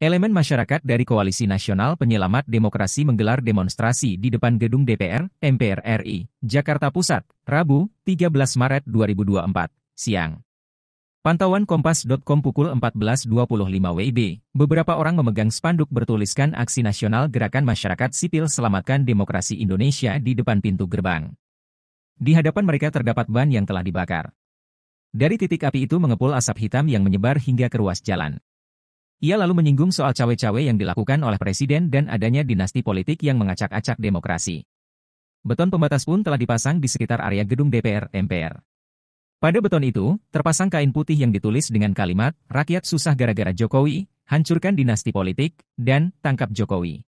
Elemen masyarakat dari Koalisi Nasional Penyelamat Demokrasi menggelar demonstrasi di depan gedung DPR, MPR RI, Jakarta Pusat, Rabu, 13 Maret 2024, siang. Pantauan Kompas.com pukul 14.25 WIB, beberapa orang memegang spanduk bertuliskan Aksi Nasional Gerakan Masyarakat Sipil Selamatkan Demokrasi Indonesia di depan pintu gerbang. Di hadapan mereka terdapat ban yang telah dibakar. Dari titik api itu mengepul asap hitam yang menyebar hingga ke ruas jalan. Ia lalu menyinggung soal cawe-cawe yang dilakukan oleh presiden dan adanya dinasti politik yang mengacak-acak demokrasi. Beton pembatas pun telah dipasang di sekitar area gedung DPR MPR. Pada beton itu, terpasang kain putih yang ditulis dengan kalimat, rakyat susah gara-gara Jokowi, hancurkan dinasti politik, dan tangkap Jokowi.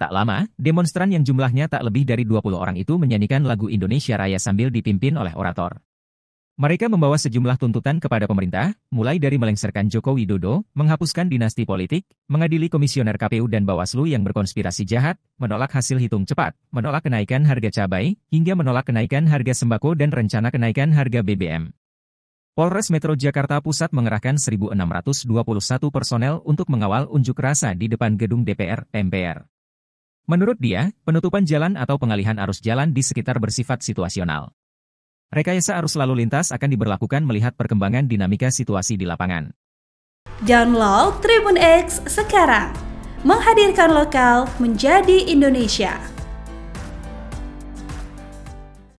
Tak lama, demonstran yang jumlahnya tak lebih dari 20 orang itu menyanyikan lagu Indonesia Raya sambil dipimpin oleh orator. Mereka membawa sejumlah tuntutan kepada pemerintah, mulai dari melengsarkan Joko Widodo, menghapuskan dinasti politik, mengadili komisioner KPU dan Bawaslu yang berkonspirasi jahat, menolak hasil hitung cepat, menolak kenaikan harga cabai, hingga menolak kenaikan harga sembako dan rencana kenaikan harga BBM. Polres Metro Jakarta Pusat mengerahkan 1.621 personel untuk mengawal unjuk rasa di depan gedung DPR MPR. Menurut dia, penutupan jalan atau pengalihan arus jalan di sekitar bersifat situasional. Rekayasa arus lalu lintas akan diberlakukan melihat perkembangan dinamika situasi di lapangan. Download Tribun X sekarang, menghadirkan lokal menjadi Indonesia.